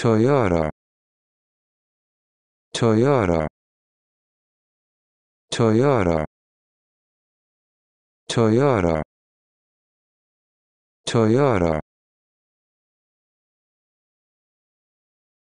Toyota Toyota Toyota Toyota Toyota